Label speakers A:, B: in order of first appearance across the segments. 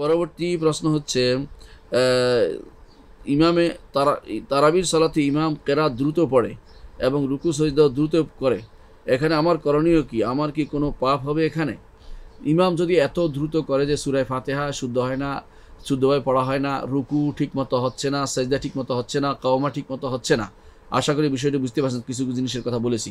A: পরবর্তী প্রশ্ন হচ্ছে ইমামে
B: তারা তারাবির সালাতে ইমাম কেরা দ্রুত পড়ে এবং রুকু সজিদাও দ্রুত করে এখানে আমার করণীয় কি আমার কি কোনো পাপ হবে এখানে ইমাম যদি এত দ্রুত করে যে সুরায় ফাতেহা শুদ্ধ হয় না শুদ্ধভাবে পড়া হয় না রুকু ঠিকমতো হচ্ছে না সেজদা ঠিকমতো হচ্ছে না ঠিক ঠিকমতো হচ্ছে না আশা করি বিষয়টি বুঝতে পারছেন কিছু জিনিসের কথা বলেছি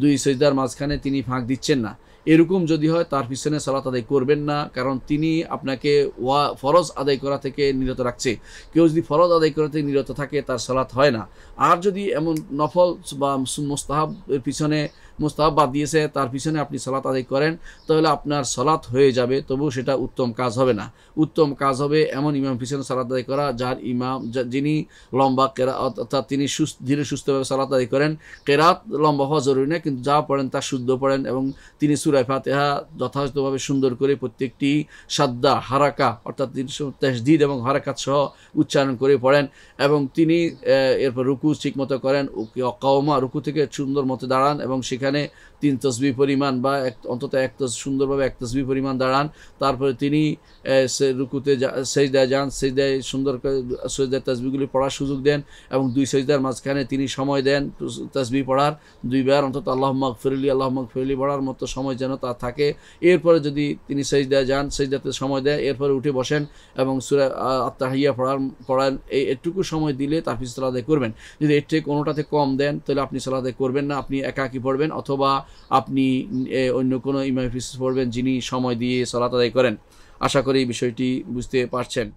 B: দুই সেজদার মাঝখানে তিনি ফাঁক দিচ্ছেন না এরকম যদি হয় তার পিছনে সালাত আদায় করবেন না কারণ তিনি আপনাকে ওয়া ফরজ আদায় করা থেকে নিরত রাখছে কেউ যদি ফরজ আদায় করা থেকে নিরত থাকে তার সালাত হয় না আর যদি এমন নফল বা মুস্তাহাবের পিছনে মুস্তাহাব বাদ দিয়েছে তার পিছনে আপনি সলাৎ আদায় করেন তাহলে আপনার সলাৎ হয়ে যাবে তবু সেটা উত্তম কাজ হবে না উত্তম কাজ হবে এমন ইমাম পিছনে সলাৎ আদায় করা যার ইমাম যিনি লম্বা কেরা অর্থাৎ তিনি সুস্থ ধীরে সুস্থভাবে সলাৎ আদায় করেন কেরাত লম্বা হওয়া জরুরি না কিন্তু যা পড়েন তা শুদ্ধ পড়েন এবং তিনি সুরায় ফাতেহা যথাযথভাবে সুন্দর করে প্রত্যেকটি সাদ্দা হারাকা অর্থাৎ তিনি তেসদিদ এবং হারাকাত সহ উচ্চারণ করে পড়েন এবং তিনি এরপর রুকু ঠিক মতো করেন কাউমা রুকু থেকে সুন্দর মতো দাঁড়ান এবং সেখানে সেখানে তিন তসবি পরিমাণ বা এক অন্তত এক তস সুন্দরভাবে এক তসবি পরিমাণ দাঁড়ান তারপরে তিনি রুকুতে সেজদায় যান সেজদায় সুন্দর সেজদায় তসবিগুলি পড়ার সুযোগ দেন এবং দুই সেজদার মাঝখানে তিনি সময় দেন তসবি পড়ার দুইবার অন্তত আল্লাহ মকফিরলি আল্লাহ মকফিরলি পড়ার মতো সময় যেন তার থাকে এরপরে যদি তিনি সেজদায় যান সেজদাতে সময় দেয় এরপরে উঠে বসেন এবং সুরা আত্মাহিয়া পড়ার পড়ান এই এটুকু সময় দিলে তার পিছনে সালাদে করবেন যদি এর থেকে কোনোটাতে কম দেন তাহলে আপনি সালাদে করবেন না আপনি একাকি পড়বেন অথবা আপনি অন্য কোনো ইমাম পড়বেন যিনি সময় দিয়ে সলাত আদায় করেন আশা
A: করি বিষয়টি বুঝতে পারছেন